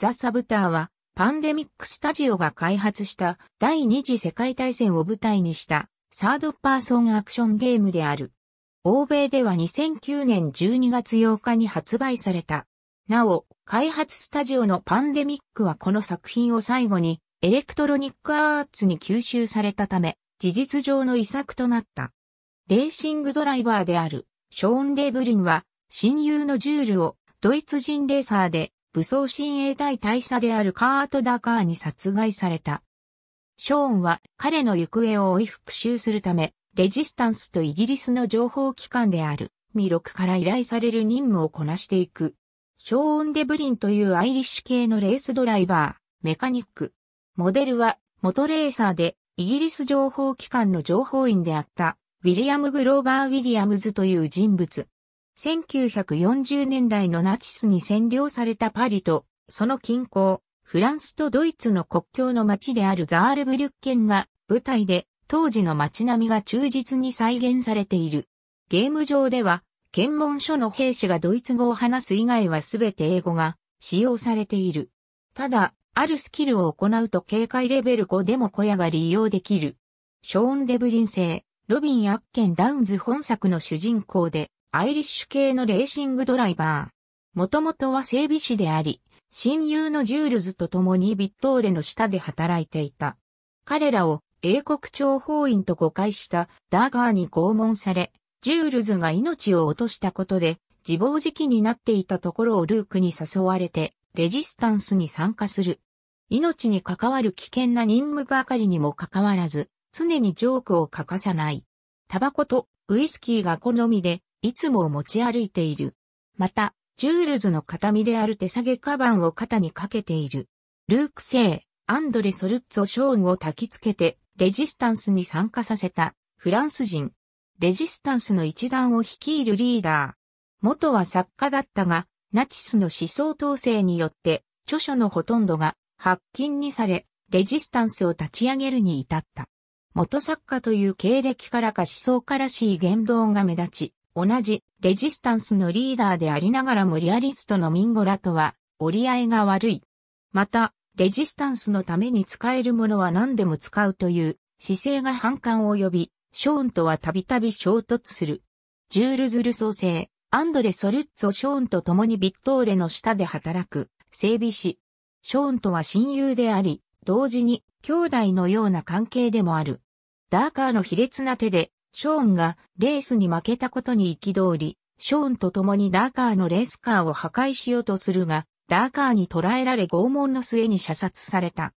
ザ・サブターは、パンデミック・スタジオが開発した第二次世界大戦を舞台にしたサードパーソンアクションゲームである。欧米では2009年12月8日に発売された。なお、開発スタジオのパンデミックはこの作品を最後にエレクトロニックアーツに吸収されたため、事実上の遺作となった。レーシングドライバーであるショーン・デーブリンは親友のジュールをドイツ人レーサーで武装親衛隊大佐であるカート・ダカーに殺害された。ショーンは彼の行方を追い復讐するため、レジスタンスとイギリスの情報機関である、ミロクから依頼される任務をこなしていく。ショーン・デブリンというアイリッシュ系のレースドライバー、メカニック。モデルは、元レーサーで、イギリス情報機関の情報員であった、ウィリアム・グローバー・ウィリアムズという人物。1940年代のナチスに占領されたパリと、その近郊、フランスとドイツの国境の町であるザールブリュッケンが舞台で、当時の街並みが忠実に再現されている。ゲーム上では、検問所の兵士がドイツ語を話す以外はすべて英語が使用されている。ただ、あるスキルを行うと警戒レベル5でも小屋が利用できる。ショーン・デブリン製、ロビン・アッケン・ダウンズ本作の主人公で、アイリッシュ系のレーシングドライバー。もともとは整備士であり、親友のジュールズと共にビットーレの下で働いていた。彼らを英国諜報員と誤解したダーガーに拷問され、ジュールズが命を落としたことで自暴自棄になっていたところをルークに誘われてレジスタンスに参加する。命に関わる危険な任務ばかりにもかかわらず、常にジョークを欠かさない。タバコとウイスキーが好みで、いつも持ち歩いている。また、ジュールズの形見である手下げカバンを肩にかけている。ルーク星、アンドレ・ソルッツォ・ショーンを焚きつけて、レジスタンスに参加させた、フランス人。レジスタンスの一団を率いるリーダー。元は作家だったが、ナチスの思想統制によって、著書のほとんどが発禁にされ、レジスタンスを立ち上げるに至った。元作家という経歴からか思想家らしい言動が目立ち、同じレジスタンスのリーダーでありながらもリアリストのミンゴラとは折り合いが悪い。また、レジスタンスのために使えるものは何でも使うという姿勢が反感を呼び、ショーンとはたびたび衝突する。ジュールズル創生、アンドレ・ソルッツォ・ショーンと共にビットーレの下で働く、整備士。ショーンとは親友であり、同時に兄弟のような関係でもある。ダーカーの卑劣な手でショーンがレースに負けたことに憤り、ショーンと共にダーカーのレースカーを破壊しようとするが、ダーカーに捕らえられ拷問の末に射殺された。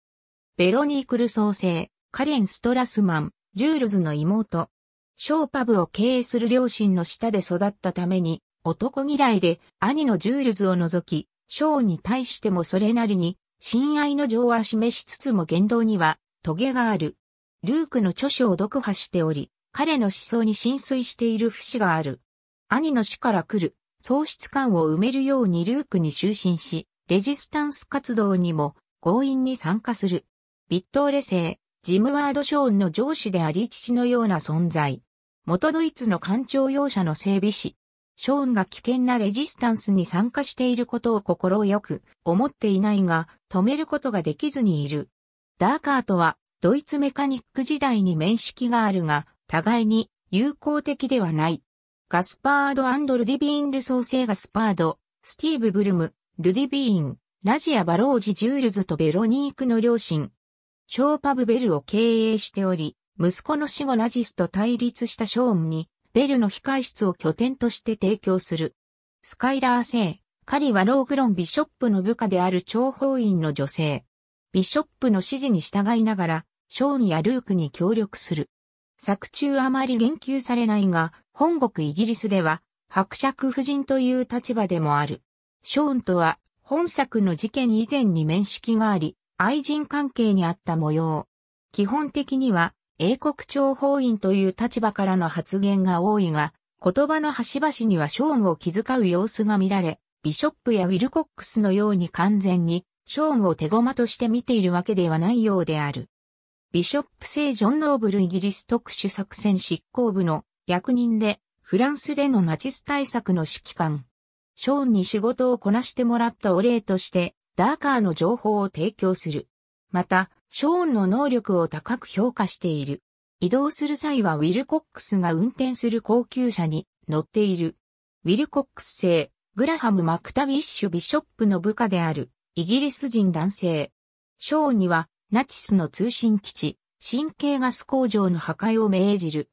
ベロニークル創生、カレン・ストラスマン、ジュールズの妹。ショーパブを経営する両親の下で育ったために、男嫌いで兄のジュールズを除き、ショーンに対してもそれなりに、親愛の情は示しつつも言動には、トゲがある。ルークの著書を読破しており、彼の思想に浸水している節がある。兄の死から来る、喪失感を埋めるようにルークに就寝し、レジスタンス活動にも強引に参加する。ビットーレ生、ジムワード・ショーンの上司であり父のような存在。元ドイツの官庁用車の整備士。ショーンが危険なレジスタンスに参加していることを心よく思っていないが、止めることができずにいる。ダーカーとは、ドイツメカニック時代に面識があるが、互いに友好的ではない。ガスパードルディビーンル創生ガスパード、スティーブ・ブルム、ルディビーン、ラジア・バロージ・ジュールズとベロニークの両親。ショーパブ・ベルを経営しており、息子の死後ナジスと対立したショーンに、ベルの控室を拠点として提供する。スカイラー製、リはローグロンビショップの部下である諜報員の女性。ビショップの指示に従いながら、ショーンやルークに協力する。作中あまり言及されないが、本国イギリスでは、伯爵夫人という立場でもある。ショーンとは、本作の事件以前に面識があり、愛人関係にあった模様。基本的には、英国諜報員という立場からの発言が多いが、言葉の端々にはショーンを気遣う様子が見られ、ビショップやウィルコックスのように完全に、ショーンを手駒として見ているわけではないようである。ビショップ聖ジョン・ノーブルイギリス特殊作戦執行部の役人で、フランスでのナチス対策の指揮官。ショーンに仕事をこなしてもらったお礼として、ダーカーの情報を提供する。また、ショーンの能力を高く評価している。移動する際はウィルコックスが運転する高級車に乗っている。ウィルコックス製、グラハム・マクタビッシュ・ビショップの部下である、イギリス人男性。ショーンにはナチスの通信基地、神経ガス工場の破壊を命じる。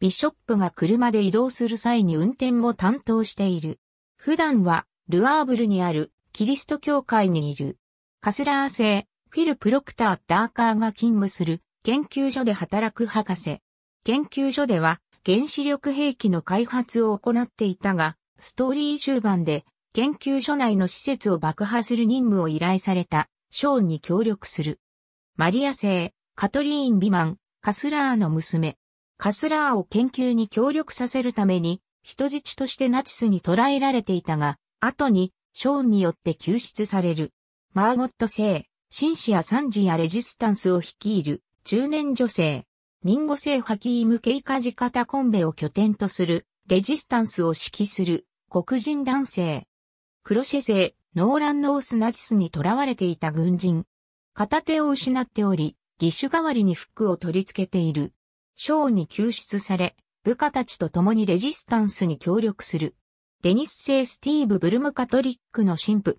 ビショップが車で移動する際に運転も担当している。普段は、ルアーブルにある、キリスト教会にいる。カスラー製、フィル・プロクター・ダーカーが勤務する、研究所で働く博士。研究所では、原子力兵器の開発を行っていたが、ストーリー終盤で、研究所内の施設を爆破する任務を依頼された、ショーンに協力する。マリア星、カトリーン・ビマン、カスラーの娘。カスラーを研究に協力させるために、人質としてナチスに捕らえられていたが、後に、ショーンによって救出される。マーゴット星、シンシア・サンジやレジスタンスを率いる、中年女性。ミンゴ星ハキーム・ケイカジカタコンベを拠点とする、レジスタンスを指揮する、黒人男性。クロシェ星、ノーラン・ノース・ナチスに捕らわれていた軍人。片手を失っており、義手代わりにフックを取り付けている。ショーンに救出され、部下たちと共にレジスタンスに協力する。デニス製スティーブ・ブルム・カトリックの神父。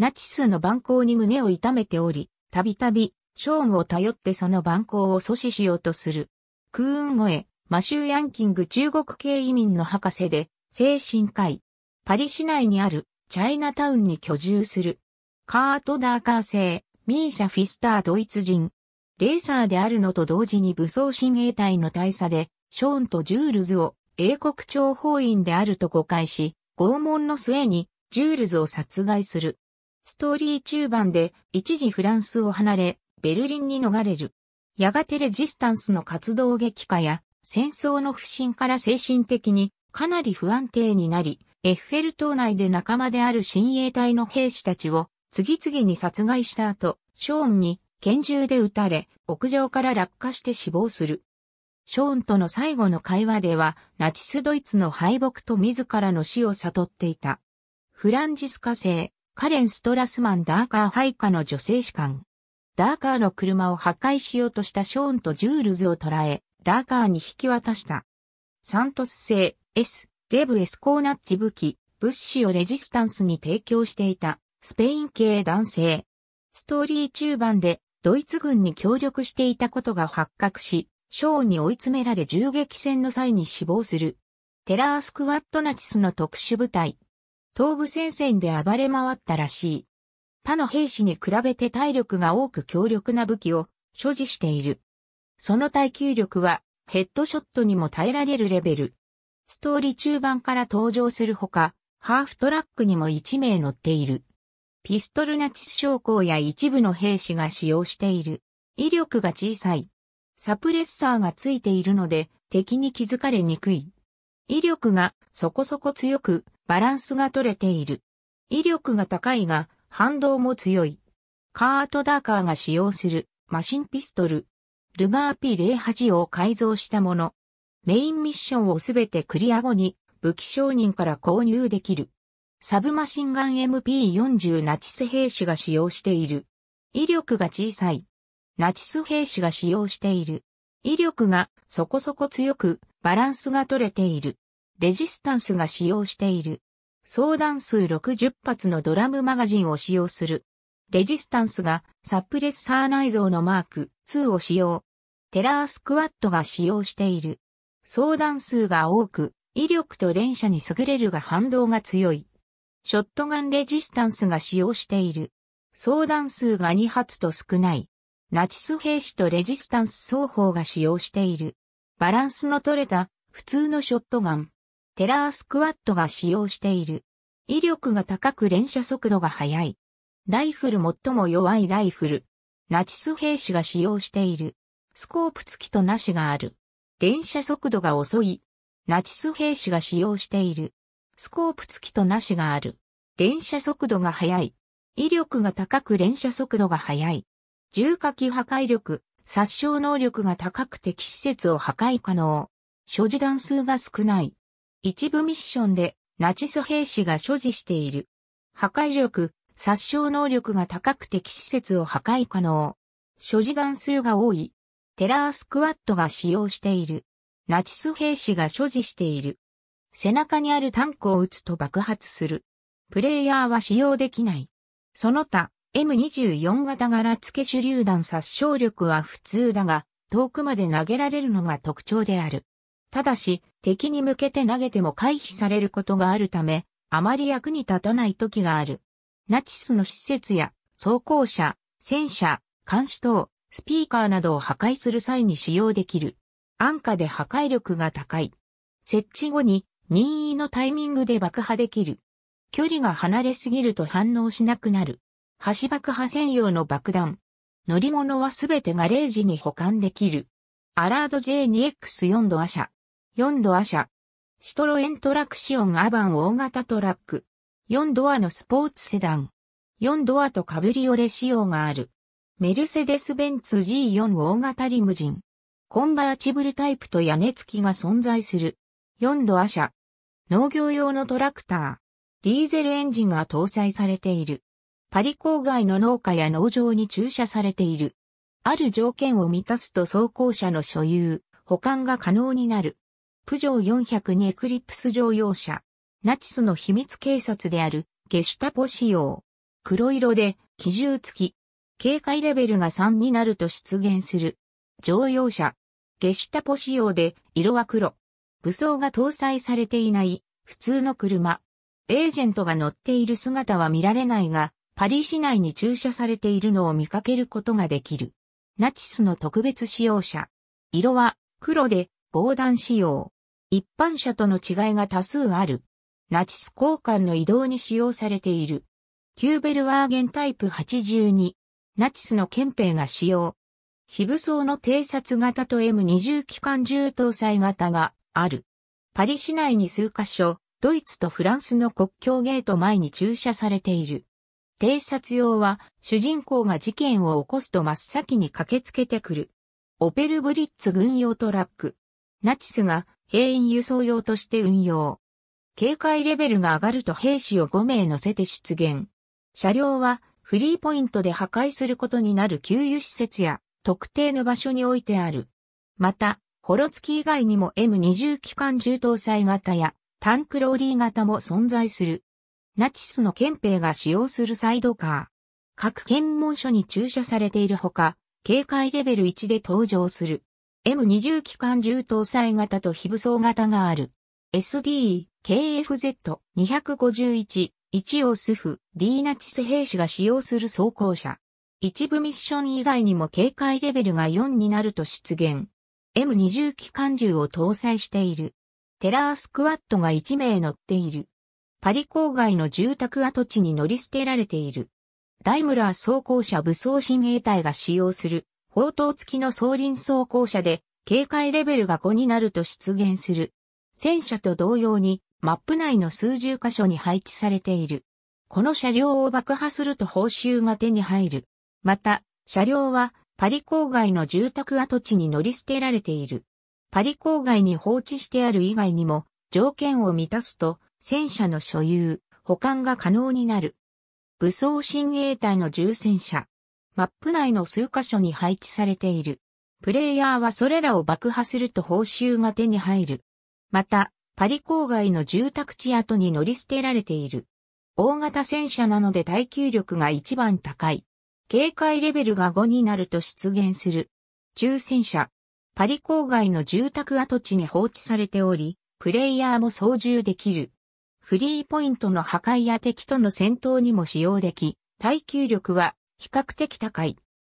ナチスの蛮行に胸を痛めており、たびたび、ショーンを頼ってその蛮行を阻止しようとする。クーン越え、マシュー・ヤンキング中国系移民の博士で、精神科医。パリ市内にある、チャイナタウンに居住する。カート・ダーカー製、ミーシャ・フィスタードイツ人。レーサーであるのと同時に武装親衛隊の大佐で、ショーンとジュールズを英国諜報員であると誤解し、拷問の末にジュールズを殺害する。ストーリー中盤で一時フランスを離れ、ベルリンに逃れる。やがてレジスタンスの活動激化や戦争の不振から精神的にかなり不安定になり、エッフェル島内で仲間である親衛隊の兵士たちを次々に殺害した後、ショーンに拳銃で撃たれ、屋上から落下して死亡する。ショーンとの最後の会話では、ナチスドイツの敗北と自らの死を悟っていた。フランジスカ製、カレン・ストラスマン・ダーカー配下の女性士官。ダーカーの車を破壊しようとしたショーンとジュールズを捕らえ、ダーカーに引き渡した。サントス製 S、ゼブエスコーナッチ武器、物資をレジスタンスに提供していたスペイン系男性。ストーリー中盤でドイツ軍に協力していたことが発覚し、ショーンに追い詰められ銃撃戦の際に死亡する。テラースクワットナチスの特殊部隊。東部戦線で暴れ回ったらしい。他の兵士に比べて体力が多く強力な武器を所持している。その耐久力はヘッドショットにも耐えられるレベル。ストーリー中盤から登場するほか、ハーフトラックにも1名乗っている。ピストルナチス将校や一部の兵士が使用している。威力が小さい。サプレッサーがついているので、敵に気づかれにくい。威力がそこそこ強く、バランスが取れている。威力が高いが、反動も強い。カートダーカーが使用するマシンピストル。ルガー P08 を改造したもの。メインミッションをすべてクリア後に武器商人から購入できる。サブマシンガン MP40 ナチス兵士が使用している。威力が小さい。ナチス兵士が使用している。威力がそこそこ強く、バランスが取れている。レジスタンスが使用している。相談数60発のドラムマガジンを使用する。レジスタンスがサプレッサー内蔵のマーク2を使用。テラースクワットが使用している。相談数が多く、威力と連射に優れるが反動が強い。ショットガンレジスタンスが使用している。相談数が2発と少ない。ナチス兵士とレジスタンス双方が使用している。バランスの取れた普通のショットガン。テラースクワットが使用している。威力が高く連射速度が速い。ライフル最も弱いライフル。ナチス兵士が使用している。スコープ付きとなしがある。連射速度が遅い。ナチス兵士が使用している。スコープ付きとなしがある。連射速度が速い。威力が高く連射速度が速い。重火器破壊力、殺傷能力が高く敵施設を破壊可能。所持弾数が少ない。一部ミッションでナチス兵士が所持している。破壊力、殺傷能力が高く敵施設を破壊可能。所持弾数が多い。テラースクワットが使用している。ナチス兵士が所持している。背中にあるタンクを撃つと爆発する。プレイヤーは使用できない。その他、M24 型柄付け手榴弾殺傷力は普通だが、遠くまで投げられるのが特徴である。ただし、敵に向けて投げても回避されることがあるため、あまり役に立たない時がある。ナチスの施設や、装甲車、戦車、監視塔、スピーカーなどを破壊する際に使用できる。安価で破壊力が高い。設置後に任意のタイミングで爆破できる。距離が離れすぎると反応しなくなる。橋爆破専用の爆弾。乗り物はすべてガレージに保管できる。アラード J2X4 度ア車。4度ア車。シトロエントラクシオンアバン大型トラック。4ドアのスポーツセダン。4ドアとカブリオレ仕様がある。メルセデス・ベンツ G4 大型リムジン。コンバーチブルタイプと屋根付きが存在する。4ドア車。農業用のトラクター、ディーゼルエンジンが搭載されている。パリ郊外の農家や農場に駐車されている。ある条件を満たすと走行車の所有、保管が可能になる。プジョー400にエクリプス乗用車。ナチスの秘密警察である、ゲシュタポ仕様。黒色で、機銃付き。警戒レベルが3になると出現する。乗用車。ゲシュタポ仕様で、色は黒。武装が搭載されていない普通の車。エージェントが乗っている姿は見られないが、パリ市内に駐車されているのを見かけることができる。ナチスの特別使用車。色は黒で防弾仕様。一般車との違いが多数ある。ナチス交換の移動に使用されている。キューベルワーゲンタイプ82。ナチスの憲兵が使用。非武装の偵察型と M20 機関銃搭載型がある。パリ市内に数カ所、ドイツとフランスの国境ゲート前に駐車されている。偵察用は主人公が事件を起こすと真っ先に駆けつけてくる。オペルブリッツ軍用トラック。ナチスが兵員輸送用として運用。警戒レベルが上がると兵士を5名乗せて出現。車両はフリーポイントで破壊することになる給油施設や特定の場所に置いてある。また、ホロツキ以外にも M20 機関銃搭載型やタンクローリー型も存在する。ナチスの憲兵が使用するサイドカー。各検問所に駐車されているほか、警戒レベル1で登場する。M20 機関銃搭載型と非武装型がある。SD、KFZ251、一応スフ、D ナチス兵士が使用する装甲車。一部ミッション以外にも警戒レベルが4になると出現。M20 機関銃を搭載している。テラースクワットが1名乗っている。パリ郊外の住宅跡地に乗り捨てられている。ダイムラー装甲車武装親衛隊が使用する、砲塔付きの装輪装甲車で、警戒レベルが5になると出現する。戦車と同様に、マップ内の数十箇所に配置されている。この車両を爆破すると報酬が手に入る。また、車両はパリ郊外の住宅跡地に乗り捨てられている。パリ郊外に放置してある以外にも、条件を満たすと、戦車の所有、保管が可能になる。武装親衛隊の重戦車。マップ内の数箇所に配置されている。プレイヤーはそれらを爆破すると報酬が手に入る。また、パリ郊外の住宅地跡に乗り捨てられている。大型戦車なので耐久力が一番高い。警戒レベルが5になると出現する。抽選車。パリ郊外の住宅跡地に放置されており、プレイヤーも操縦できる。フリーポイントの破壊や敵との戦闘にも使用でき、耐久力は比較的高い。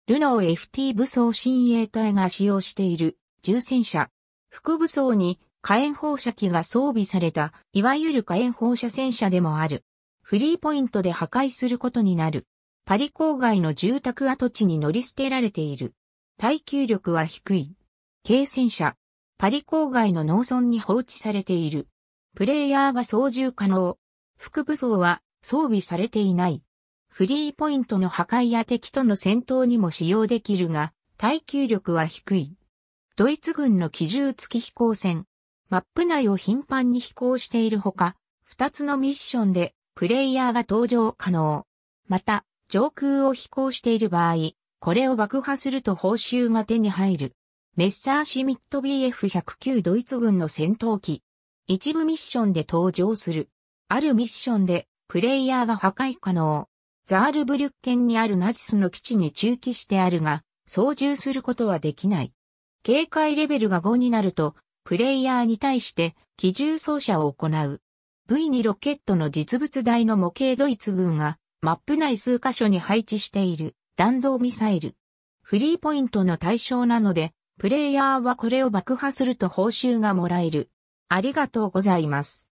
ルノー FT 武装親衛隊が使用している重戦車。副武装に火炎放射器が装備された、いわゆる火炎放射戦車でもある。フリーポイントで破壊することになる。パリ郊外の住宅跡地に乗り捨てられている。耐久力は低い。軽戦車。パリ郊外の農村に放置されている。プレイヤーが操縦可能。副武装は装備されていない。フリーポイントの破壊や敵との戦闘にも使用できるが、耐久力は低い。ドイツ軍の機銃付き飛行船。マップ内を頻繁に飛行しているほか、2つのミッションでプレイヤーが登場可能。また、上空を飛行している場合、これを爆破すると報酬が手に入る。メッサーシミット BF109 ドイツ軍の戦闘機。一部ミッションで登場する。あるミッションで、プレイヤーが破壊可能。ザールブリュッケンにあるナチスの基地に駐機してあるが、操縦することはできない。警戒レベルが5になると、プレイヤーに対して機銃操車を行う。V2 ロケットの実物大の模型ドイツ軍がマップ内数箇所に配置している弾道ミサイル。フリーポイントの対象なので、プレイヤーはこれを爆破すると報酬がもらえる。ありがとうございます。